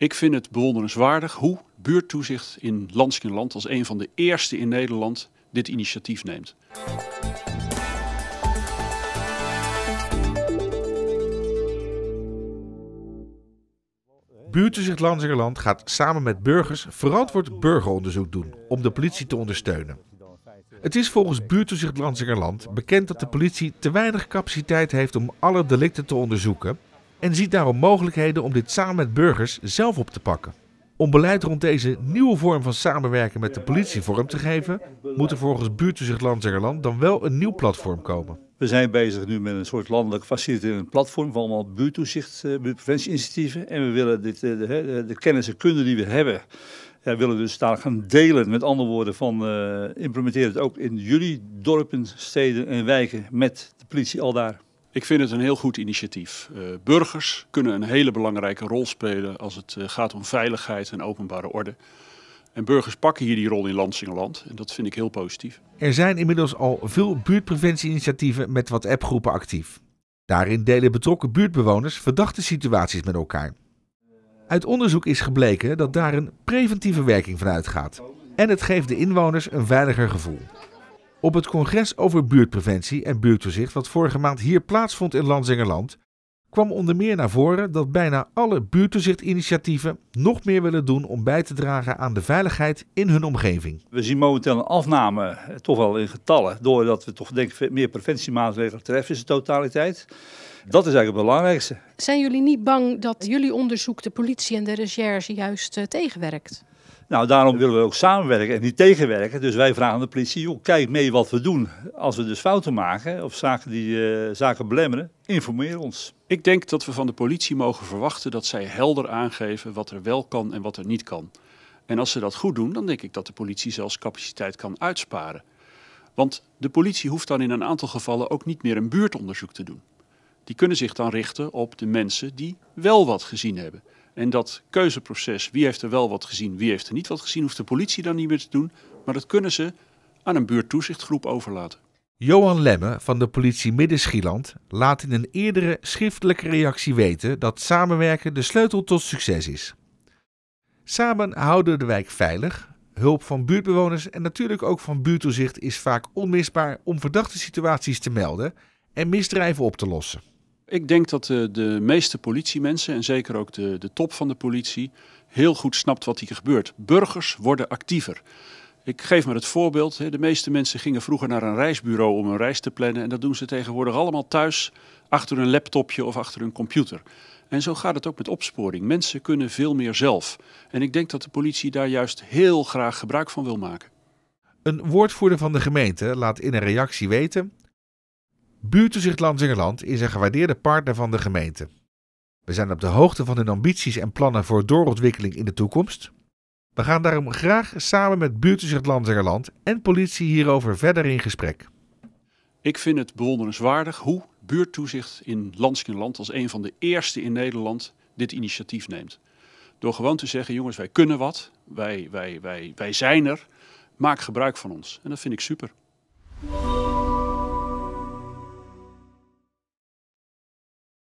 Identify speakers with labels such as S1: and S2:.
S1: Ik vind het bewonderenswaardig hoe buurttoezicht in Lansingerland als een van de eerste in Nederland dit initiatief neemt.
S2: Buurttoezicht Lansingerland gaat samen met burgers verantwoord burgeronderzoek doen om de politie te ondersteunen. Het is volgens Buurttoezicht Lansingerland bekend dat de politie te weinig capaciteit heeft om alle delicten te onderzoeken en ziet daarom mogelijkheden om dit samen met burgers zelf op te pakken. Om beleid rond deze nieuwe vorm van samenwerken met de politie vorm te geven, moet er volgens buurttoezicht Land dan wel een nieuw platform komen. We zijn bezig nu met een
S3: soort landelijk faciliterend platform van allemaal buurttoezicht, eh, buurtpreventieinitiatieven. En we willen dit, eh, de, de, kennis en kunde die we hebben, ja, willen dus daar gaan delen. Met andere woorden, van uh, implementeer het ook in jullie dorpen, steden en wijken met de politie al daar. Ik vind het een heel goed initiatief. Eh, burgers kunnen een hele belangrijke rol spelen als het
S1: eh, gaat om veiligheid en openbare orde. En burgers pakken hier die rol in Lansingeland en dat vind ik heel positief.
S2: Er zijn inmiddels al veel buurtpreventieinitiatieven met wat appgroepen actief. Daarin delen betrokken buurtbewoners verdachte situaties met elkaar. Uit onderzoek is gebleken dat daar een preventieve werking van uitgaat. En het geeft de inwoners een veiliger gevoel. Op het congres over buurtpreventie en buurttoezicht wat vorige maand hier plaatsvond in Lansingerland, kwam onder meer naar voren dat bijna alle buurttoezichtinitiatieven nog meer willen doen om bij te dragen aan de veiligheid in hun omgeving.
S3: We zien momenteel een afname, eh, toch wel in getallen, doordat we toch denk ik meer preventiemaatregelen treffen in zijn totaliteit. Dat is eigenlijk het belangrijkste.
S2: Zijn jullie niet bang dat jullie onderzoek de politie en de recherche juist eh, tegenwerkt?
S3: Nou, daarom willen we ook samenwerken en niet tegenwerken. Dus wij vragen aan de politie, joh, kijk mee wat we doen. Als we dus fouten maken of zaken, die, eh, zaken belemmeren, informeer ons. Ik denk dat we van de politie mogen verwachten dat zij helder aangeven
S1: wat er wel kan en wat er niet kan. En als ze dat goed doen, dan denk ik dat de politie zelfs capaciteit kan uitsparen. Want de politie hoeft dan in een aantal gevallen ook niet meer een buurtonderzoek te doen die kunnen zich dan richten op de mensen die wel wat gezien hebben. En dat keuzeproces, wie heeft er wel wat gezien, wie heeft er niet wat gezien, hoeft de politie dan niet meer te doen. Maar dat kunnen ze aan een buurttoezichtgroep overlaten.
S2: Johan Lemme van de politie Midden-Schieland laat in een eerdere schriftelijke reactie weten dat samenwerken de sleutel tot succes is. Samen houden de wijk veilig. Hulp van buurtbewoners en natuurlijk ook van buurttoezicht is vaak onmisbaar om verdachte situaties te melden en misdrijven op te lossen.
S1: Ik denk dat de, de meeste politiemensen, en zeker ook de, de top van de politie, heel goed snapt wat hier gebeurt. Burgers worden actiever. Ik geef maar het voorbeeld. De meeste mensen gingen vroeger naar een reisbureau om een reis te plannen. En dat doen ze tegenwoordig allemaal thuis, achter een laptopje of achter een computer. En zo gaat het ook met opsporing. Mensen kunnen veel meer zelf. En ik
S2: denk dat de politie
S1: daar juist heel graag gebruik van wil maken.
S2: Een woordvoerder van de gemeente laat in een reactie weten Buurtoezicht Lanzingerland is een gewaardeerde partner van de gemeente. We zijn op de hoogte van hun ambities en plannen voor doorontwikkeling in de toekomst. We gaan daarom graag samen met Buurtoezicht Lanzingerland en politie hierover verder in gesprek.
S1: Ik vind het bewonderenswaardig hoe buurttoezicht in Lanzingerland als een van de eerste in Nederland dit initiatief neemt. Door gewoon te zeggen, jongens, wij kunnen wat, wij, wij, wij, wij zijn er, maak gebruik van
S2: ons. En dat vind ik super.